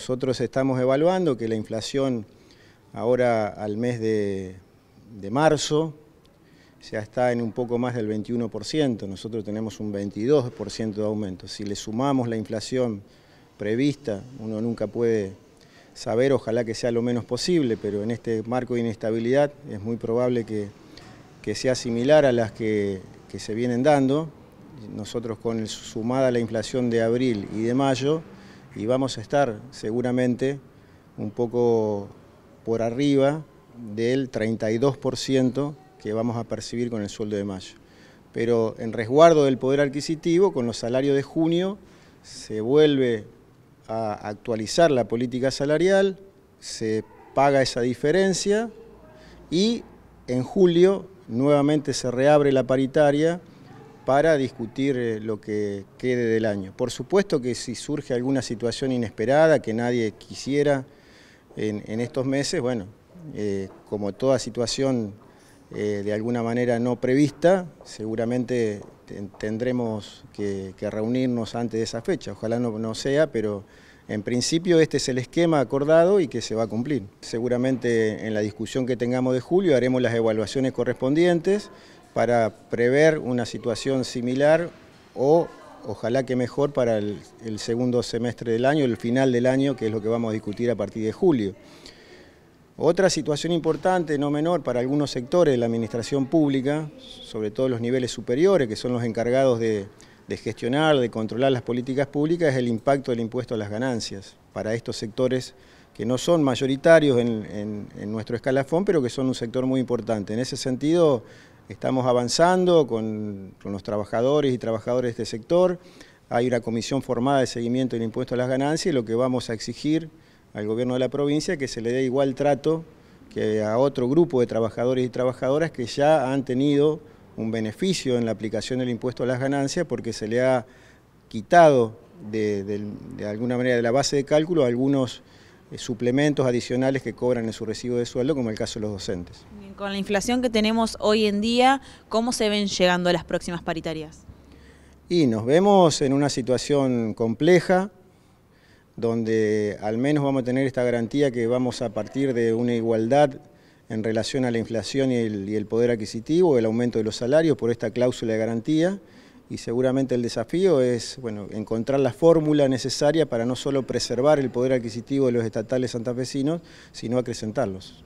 Nosotros estamos evaluando que la inflación ahora al mes de, marzo ya está en un poco más del 21%, nosotros tenemos un 22% de aumento. Si le sumamos la inflación prevista, uno nunca puede saber, ojalá que sea lo menos posible, pero en este marco de inestabilidad es muy probable que, sea similar a las que, se vienen dando. Nosotros con sumada la inflación de abril y de mayo, y vamos a estar seguramente un poco por arriba del 32% que vamos a percibir con el sueldo de mayo. Pero en resguardo del poder adquisitivo, con los salarios de junio, se vuelve a actualizar la política salarial, se paga esa diferencia y en julio nuevamente se reabre la paritaria para discutir eh, lo que quede del año. Por supuesto que si surge alguna situación inesperada que nadie quisiera en, estos meses, bueno, eh, como toda situación eh, de alguna manera no prevista, seguramente tendremos que, reunirnos antes de esa fecha. Ojalá no, no sea, pero en principio este es el esquema acordado y que se va a cumplir. Seguramente en la discusión que tengamos de julio haremos las evaluaciones correspondientes para prever una situación similar o ojalá que mejor para el, segundo semestre del año, el final del año, que es lo que vamos a discutir a partir de julio. Otra situación importante, no menor, para algunos sectores de la administración pública, sobre todo los niveles superiores, que son los encargados de, gestionar, de controlar las políticas públicas, es el impacto del impuesto a las ganancias para estos sectores que no son mayoritarios en, nuestro escalafón, pero que son un sector muy importante. En ese sentido, Estamos avanzando con, los trabajadores y trabajadoras de este sector. Hay una comisión formada de seguimiento del impuesto a las ganancias y lo que vamos a exigir al gobierno de la provincia es que se le dé igual trato que a otro grupo de trabajadores y trabajadoras que ya han tenido un beneficio en la aplicación del impuesto a las ganancias porque se le ha quitado de, de alguna manera de la base de cálculo algunos eh, suplementos adicionales que cobran en su recibo de sueldo, como el caso de los docentes. con la inflación que tenemos hoy en día, ¿cómo se ven llegando a las próximas paritarias? Y nos vemos en una situación compleja, donde al menos vamos a tener esta garantía que vamos a partir de una igualdad en relación a la inflación y el, y el poder adquisitivo, el aumento de los salarios por esta cláusula de garantía, y seguramente el desafío es bueno, encontrar la fórmula necesaria para no solo preservar el poder adquisitivo de los estatales santafesinos, sino acrecentarlos.